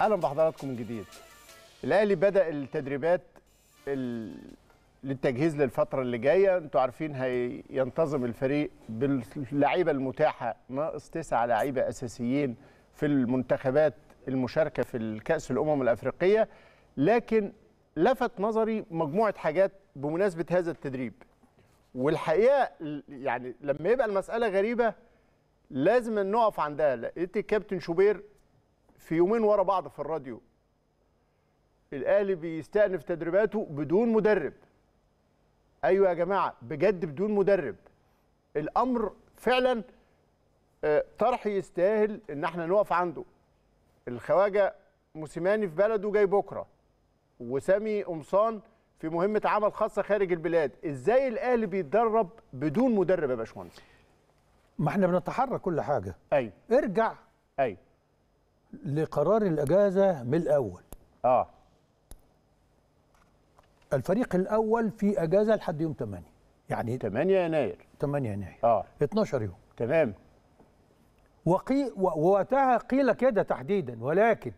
اهلا بحضراتكم من جديد الاهلي بدا التدريبات ال... للتجهيز للفتره اللي جايه انتوا عارفين هينتظم الفريق باللعيبه المتاحه ناقص تسع لعيبه اساسيين في المنتخبات المشاركه في الكاس الامم الافريقيه لكن لفت نظري مجموعه حاجات بمناسبه هذا التدريب والحقيقه يعني لما يبقى المساله غريبه لازم نقف عندها لقيت الكابتن شوبير في يومين ورا بعض في الراديو الاهلي بيستأنف تدريباته بدون مدرب ايوه يا جماعه بجد بدون مدرب الامر فعلا آه، طرح يستاهل ان احنا نقف عنده الخواجه موسيماني في بلده جاي بكره وسامي قمصان في مهمه عمل خاصه خارج البلاد ازاي الاهلي بيتدرب بدون مدرب يا باشمهندس ما احنا بنتحرك كل حاجه ايوه ارجع ايوه لقرار الاجازه من الاول اه الفريق الاول في اجازه لحد يوم 8 يعني 8 يناير 8 يناير اه 12 يوم تمام وقي ووقتها قيل كده تحديدا ولكن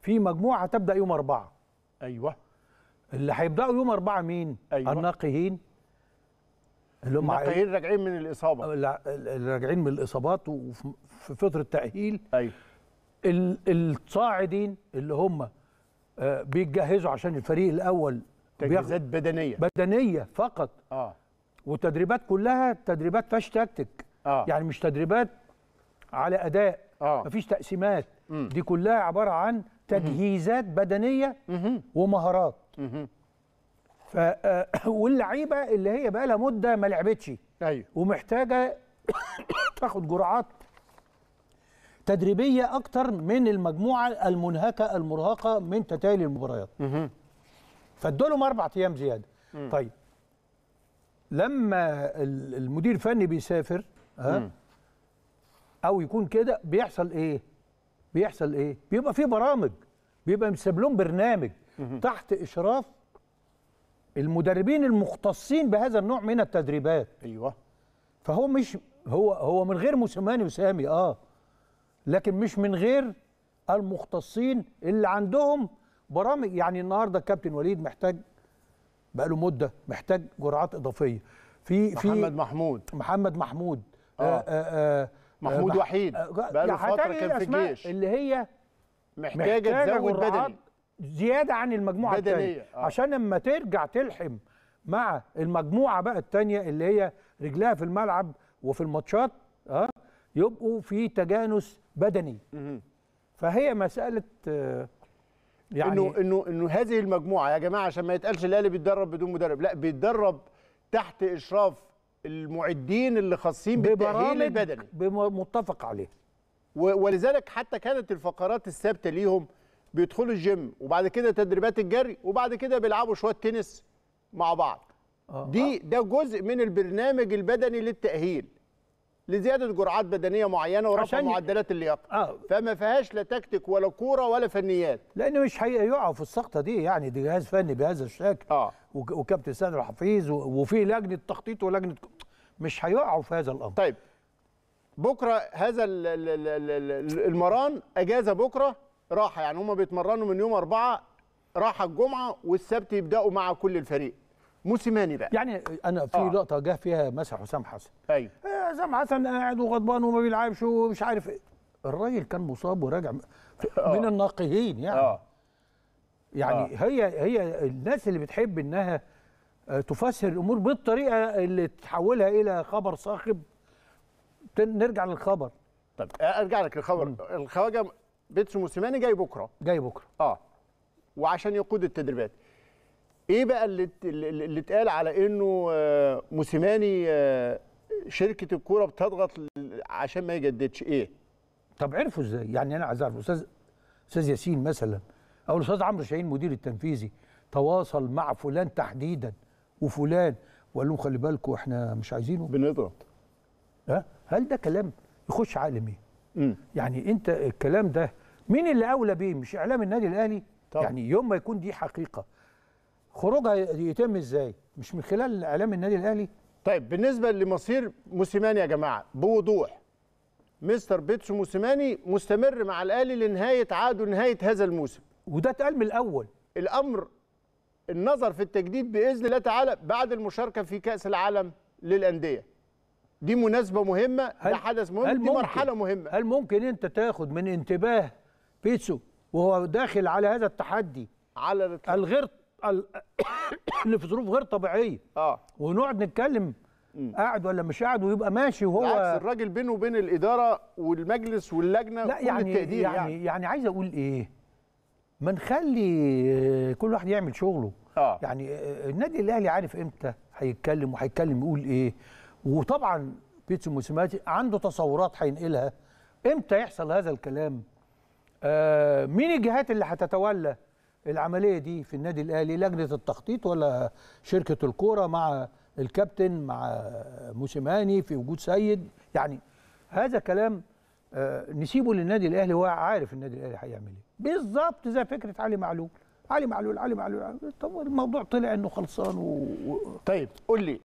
في مجموعه تبدا يوم أربعة ايوه اللي هيبداوا يوم أربعة مين أيوة. الناقهين اللي هم الناقهين راجعين من الاصابه الراجعين من الاصابات وفي فتره تاهيل ايوه الصاعدين اللي هم آه، بيتجهزوا عشان الفريق الاول تجهيزات بدنيه بدنيه فقط اه وتدريبات كلها تدريبات فاش تكتيك آه. يعني مش تدريبات على اداء آه. مفيش تقسيمات مم. دي كلها عباره عن تجهيزات مم. بدنيه مم. ومهارات ف آه، واللعيبه اللي هي بقى لها مده ما لعبتش ايوه ومحتاجه تاخد جرعات تدريبيه اكتر من المجموعه المنهكه المرهقه من تتالي المباريات فادولهم أربعة ايام زياده طيب لما المدير الفني بيسافر ها او يكون كده بيحصل ايه بيحصل ايه بيبقى في برامج بيبقى مسيب لهم برنامج تحت اشراف المدربين المختصين بهذا النوع من التدريبات ايوه فهو مش هو هو من غير موسيماني وسامي اه لكن مش من غير المختصين اللي عندهم برامج يعني النهارده الكابتن وليد محتاج بقى له مده محتاج جرعات اضافيه في في محمد محمود محمد محمود آه آه آه, آه, آه، محمود آه وحيد بقى له يعني فتره كان في الجيش اللي هي محتاجه, محتاجة تزود بدني زياده عن المجموعه الثانيه آه. عشان اما ترجع تلحم مع المجموعه بقى الثانيه اللي هي رجلها في الملعب وفي الماتشات اه يبقوا في تجانس بدني فهي مساله آه، يعني انه انه انه هذه المجموعه يا جماعه عشان ما يتقالش الاهلي بيتدرب بدون مدرب لا بيتدرب تحت اشراف المعدين اللي خاصين بالتاهيل البدني متفق عليه ولذلك حتى كانت الفقرات الثابته ليهم بيدخلوا الجيم وبعد كده تدريبات الجري وبعد كده بيلعبوا شويه تنس مع بعض آه. دي ده جزء من البرنامج البدني للتاهيل لزياده جرعات بدنيه معينه ورفع معدلات اللياقه آه. فما فيهاش لا تكتيك ولا كوره ولا فنيات لان مش هيقعوا في السقطه دي يعني دي جهاز فني بهذا الشكل آه. وكابتن سامر حفيظ وفي لجنه تخطيط ولجنه مش هيقعوا في هذا الامر طيب بكره هذا المران اجازه بكره راحه يعني هم بيتمرنوا من يوم اربعه راحه الجمعه والسبت يبداوا مع كل الفريق موسيماني بقى يعني انا في آه. لقطه جه فيها مسح حسام حسن ايوه حسام حسن قاعد وغضبان وما بيلعبش ومش عارف ايه الراجل كان مصاب وراجع آه. من الناقهين يعني آه. يعني آه. هي هي الناس اللي بتحب انها آه، تفسر الامور بالطريقه اللي تحولها الى خبر صاخب نرجع للخبر طب ارجع لك للخبر الخواجه بيتسو موسيماني جاي بكره جاي بكره اه وعشان يقود التدريبات ايه بقى اللي اللي اتقال على انه آه، موسيماني آه، شركه الكوره بتضغط عشان ما يجددش ايه طب عرفوا ازاي يعني انا عايز اعرف استاذ استاذ ياسين مثلا او الاستاذ عمرو شاهين مدير التنفيذي تواصل مع فلان تحديدا وفلان وقال لهم خلي بالكم احنا مش عايزينه بنضغط ها هل ده كلام يخش عقل إيه؟ مين يعني انت الكلام ده مين اللي اولى بيه مش اعلام النادي الاهلي طبعا. يعني يوم ما يكون دي حقيقه خروجها يتم ازاي؟ مش من خلال اعلام النادي الاهلي؟ طيب بالنسبه لمصير موسيماني يا جماعه بوضوح مستر بيتسو موسيماني مستمر مع الاهلي لنهايه عقده نهايه هذا الموسم وده اتقال من الاول الامر النظر في التجديد باذن الله تعالى بعد المشاركه في كاس العالم للانديه دي مناسبه مهمه هل ده حدث مهم هل دي ممكن مرحله مهمه هل ممكن انت تاخد من انتباه بيتسو وهو داخل على هذا التحدي على الغير اللي في ظروف غير طبيعيه اه ونقعد نتكلم قاعد ولا مش قاعد ويبقى ماشي وهو بالعكس الراجل بينه وبين الاداره والمجلس واللجنه لا يعني يعني, يعني يعني عايز اقول ايه ما نخلي آه، كل واحد يعمل شغله آه. يعني آه، النادي الاهلي عارف امتى هيتكلم وهيتكلم يقول ايه وطبعا بيتسو موسيماتي عنده تصورات هينقلها امتى يحصل هذا الكلام آه مين الجهات اللي هتتولى العمليه دي في النادي الاهلي لجنه التخطيط ولا شركه الكوره مع الكابتن مع موسيماني في وجود سيد يعني هذا كلام آه، نسيبه للنادي الاهلي وهو عارف النادي الاهلي هيعمل ايه بالظبط زي فكره علي معلول علي معلول علي معلول طب الموضوع طلع انه خلصان و... طيب قول لي